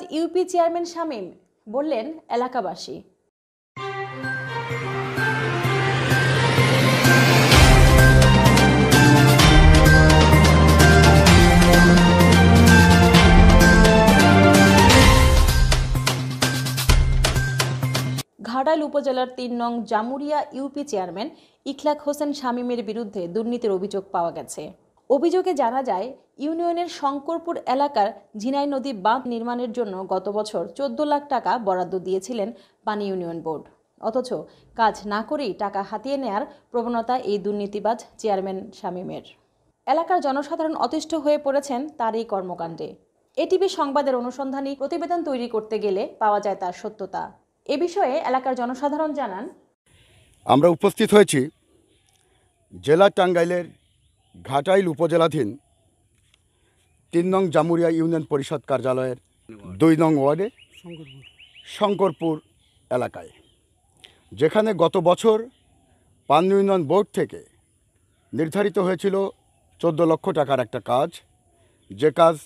ধন্যবাদ UP chairman Shamim বললেন এলাকাবাসী ঘাড়াল উপজেলার তিন নং জামুরিয়া ইউপি চেয়ারম্যান ইখলাক হোসেন শামীমের বিরুদ্ধে দুর্নীতির অভিযোগ পাওয়া গেছে অভিযোগে জানা যায় ইউনিয়নের শঙ্করপুর এলাকার ঝিনাই নদী বাঁধ নির্মাণের জন্য গত বছর চোদ্দ লাখ টাকা বরাদ্দ দিয়েছিলেন পানি ইউনিয়ন বোর্ড অথচ কাজ না করেই টাকা হাতিয়ে নেয়ার প্রবণতা এই দুর্নীতিবাজ চেয়ারম্যান শামীমের এলাকার জনসাধারণ অতিষ্ঠ হয়ে পড়েছেন তার এই কর্মকাণ্ডে এটিভি সংবাদের অনুসন্ধানী প্রতিবেদন তৈরি করতে গেলে পাওয়া যায় তার সত্যতা এ বিষয়ে এলাকার জনসাধারণ জানান আমরা উপস্থিত হয়েছি জেলা টাঙ্গাইলের ঘাটাইল উপজেলাধীন তিন নং জামুরিয়া ইউনিয়ন পরিষদ কার্যালয়ের দুই নং ওয়ার্ডে শঙ্করপুর এলাকায় যেখানে গত বছর পান ইউনিয়ন বোর্ড থেকে নির্ধারিত হয়েছিল চোদ্দ লক্ষ টাকার একটা কাজ যে কাজ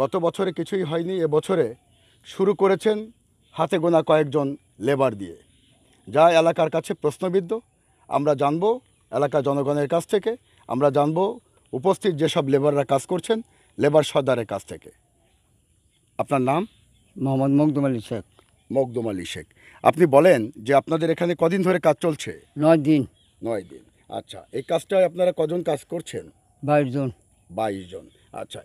গত বছরে কিছুই হয়নি এবছরে শুরু করেছেন হাতে গোনা কয়েকজন লেবার দিয়ে যা এলাকার কাছে প্রশ্নবিদ্ধ আমরা জানব এলাকা জনগণের কাছ থেকে আমরা জানব উপস্থিত যেসব লেবাররা কাজ করছেন লেবার সর্দারের কাছ থেকে আপনার নাম মোহাম্মদ মকদুম আলী শেখ মকদুম আলী শেখ আপনি বলেন যে আপনাদের এখানে কদিন ধরে কাজ চলছে নয় দিন নয় দিন আচ্ছা এই কাজটায় আপনারা কজন কাজ করছেন বাইশ জন বাইশ জন আচ্ছা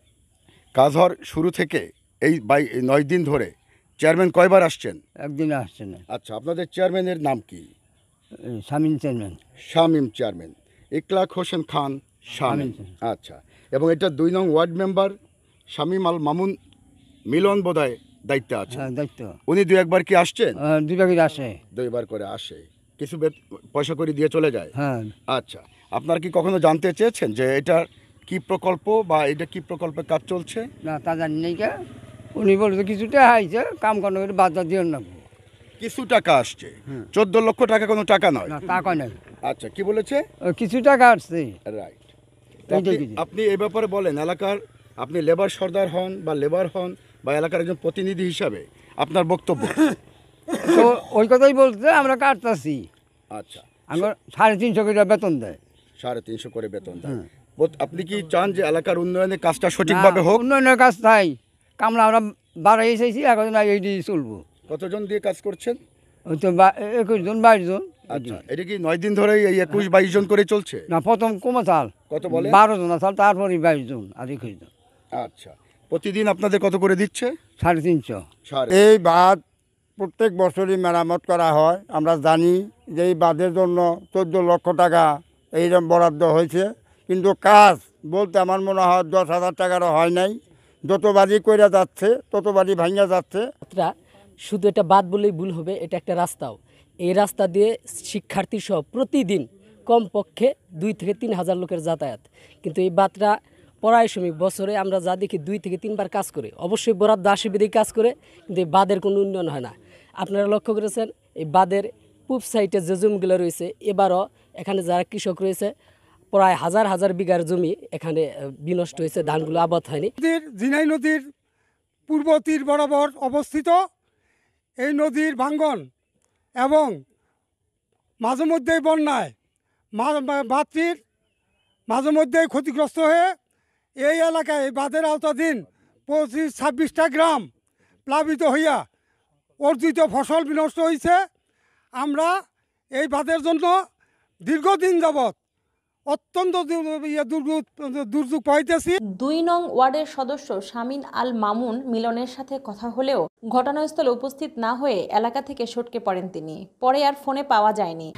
কাজ হওয়ার শুরু থেকে এই বাই নয় দিন ধরে চেয়ারম্যান কয়বার আসছেন একদিন আসছেন আচ্ছা আপনাদের চেয়ারম্যানের নাম কি শামিম চেয়ারম্যান শামীম চেয়ারম্যান ইকলাক হোসেন খান শামী আচ্ছা এবং এটা দুই নং ওয়ার্ড মেম্বার শামীম আল মামুন মিলন বোধহয় দায়িত্ব আছে হ্যাঁ, দায়িত্ব উনি দুই একবার কি আসছেন দুইবার আসে দুইবার করে আসে কিছু পয়সা করে দিয়ে চলে যায় হ্যাঁ আচ্ছা আপনারা কি কখনো জানতে চেয়েছেন যে এটা কি প্রকল্প বা এটা কি প্রকল্পের কাজ চলছে না তা জানি নেই কে উনি বলছে কিছুটা টাকা আইছে কাম করানো বাজার দিয়ে না কিছু টাকা আসছে হ্যাঁ। চোদ্দ লক্ষ টাকা কোনো টাকা নয় টাকা নয় আচ্ছা কি বলেছে কিছু টাকা আসছে রাইট আপনি এ ব্যাপারে বলেন এলাকার আপনি লেবার সর্দার হন বা লেবার হন বা এলাকার একজন প্রতিনিধি হিসাবে আপনার বক্তব্য তো ওই কথাই বলতে আমরা কাটতেছি আচ্ছা আমরা সাড়ে তিনশো করে বেতন দেয় সাড়ে তিনশো করে বেতন দেয় হ্যাঁ। আপনি কি চান যে এলাকার উন্নয়নে কাজটা সঠিকভাবে হোক উন্নয়নের কাজ তাই কামলা আমরা বাড়াই এসেছি এখন এই দিয়ে চলবো কতজন দিয়ে কাজ করছেন ওই তো একুশ জন বাইশ জন আচ্ছা এটা কি নয় দিন ধরে এই একুশ বাইশ জন করে চলছে না প্রথম কমা চাল কত বলে বারো জন চাল তারপরে বাইশ জন আর একুশ জন আচ্ছা প্রতিদিন আপনাদের কত করে দিচ্ছে সাড়ে তিনশো এই বাঁধ প্রত্যেক বছরই মেরামত করা হয় আমরা জানি যে এই বাঁধের জন্য চোদ্দো লক্ষ টাকা এইরকম বরাদ্দ হয়েছে কিন্তু কাজ বলতে আমার মনে হয় দশ হাজার টাকারও হয় নাই যতবারই কইরা যাচ্ছে ততবারই ভাঙা যাচ্ছে শুধু এটা বাদ বলেই ভুল হবে এটা একটা রাস্তাও এই রাস্তা দিয়ে শিক্ষার্থীসহ প্রতিদিন কমপক্ষে দুই থেকে তিন হাজার লোকের যাতায়াত কিন্তু এই বাতরা পড়ায় শ্রমিক বছরে আমরা যা দেখি দুই থেকে তিনবার কাজ করে অবশ্যই বরাদ্দ আশীর্বেদেই কাজ করে কিন্তু এই বাঁধের কোনো উন্নয়ন হয় না আপনারা লক্ষ্য করেছেন এই বাঁধের পূব সাইডে যে জমিগুলো রয়েছে এবারও এখানে যারা কৃষক রয়েছে প্রায় হাজার হাজার বিঘার জমি এখানে বিনষ্ট হয়েছে ধানগুলো আবাদ হয়নি জিনাই নদীর পূর্ব তীর বরাবর অবস্থিত এই নদীর ভাঙ্গন এবং মাঝে মধ্যেই বন্যায় বাতির মাঝে মধ্যেই ক্ষতিগ্রস্ত হয়ে এই এলাকায় এই বাঁধের আওতাধীন পঁচিশ ছাব্বিশটা গ্রাম প্লাবিত হইয়া অর্জিত ফসল বিনষ্ট হয়েছে আমরা এই বাঁধের জন্য দীর্ঘদিন যাবৎ অত্যন্ত ইয়ে, দুর্যোগ পাইতেছি দুই নং ওয়ার্ডের সদস্য শামিন আল মামুন মিলনের সাথে কথা হলেও ঘটনাস্থলে উপস্থিত না হয়ে এলাকা থেকে সটকে পড়েন তিনি পরে আর ফোনে পাওয়া যায়নি